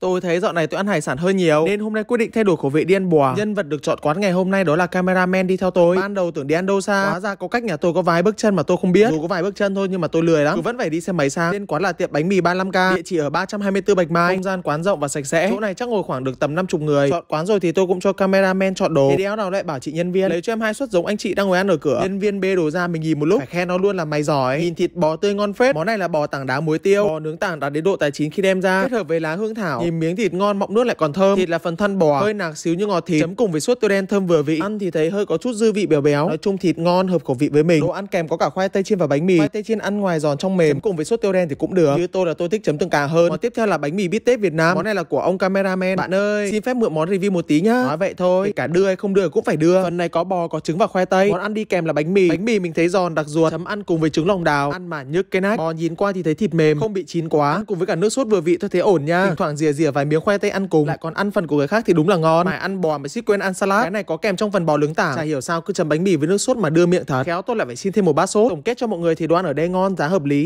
Tôi thấy dạo này tôi ăn hải sản hơi nhiều Nên hôm nay quyết định thay đổi khẩu vị đi ăn bò Nhân vật được chọn quán ngày hôm nay đó là cameraman đi theo tôi Ban đầu tưởng đi ăn đâu xa Hóa ra có cách nhà tôi có vài bước chân mà tôi không biết Dù có vài bước chân thôi nhưng mà tôi lười lắm Cứ vẫn phải đi xe máy sang Nên quán là tiệm bánh mì 35k Địa chỉ ở 324 Bạch Mai Không gian quán rộng và sạch sẽ Chỗ này chắc ngồi khoảng được tầm 50 người Chọn quán rồi thì tôi cũng cho cameraman chọn đồ Thì đéo nào lại bảo chị nhân viên Lấy cho em hai suất giống anh chị đang ngồi ăn ở cửa Nhân viên bê đồ ra mình nhìn một lúc Phải khen nó luôn là mày giỏi Nhìn thịt bò tươi ngon phết Món này là bò tảng đá muối tiêu Bò nướng tảng đạt đến độ tài chín khi đem ra Kết hợp với lá hương thảo Nhìn miếng thịt ngon mọng nước lại còn thơm. Thịt là phần thân bò, à? hơi nạc xíu như ngọt thịt, chấm cùng với suốt tiêu đen thơm vừa vị. Ăn thì thấy hơi có chút dư vị béo béo. Nói chung thịt ngon hợp khẩu vị với mình. Đồ ăn kèm có cả khoai tây chiên và bánh mì. Khoai tây chiên ăn ngoài giòn trong mềm, chấm cùng với suốt tiêu đen thì cũng được. Như tôi là tôi thích chấm tương cà hơn. Món tiếp theo là bánh mì bít tết Việt Nam. Món này là của ông cameraman. Bạn ơi, xin phép mượn món review một tí nhá. Nói vậy thôi, cả đưa hay không đưa cũng phải đưa. Phần này có bò, có trứng và khoai tây. Món ăn đi kèm là bánh mì. Bánh mì mình thấy giòn đặc ruột, chấm ăn cùng với trứng lòng đào. Ăn mà nhức cái nách. Bò nhìn qua thì thấy thịt mềm, không bị chín quá. Ăn cùng với cả nước sốt vừa vị tôi thấy ổn nha. Thỉnh thoảng rìa rỉa vài miếng khoai tây ăn cùng lại còn ăn phần của người khác thì đúng là ngon Mày ăn bò mà chỉ quên ăn salad cái này có kèm trong phần bò lướng tảng chả hiểu sao cứ chấm bánh mì với nước sốt mà đưa miệng thật khéo tôi lại phải xin thêm một bát sốt tổng kết cho mọi người thì đồ ăn ở đây ngon giá hợp lý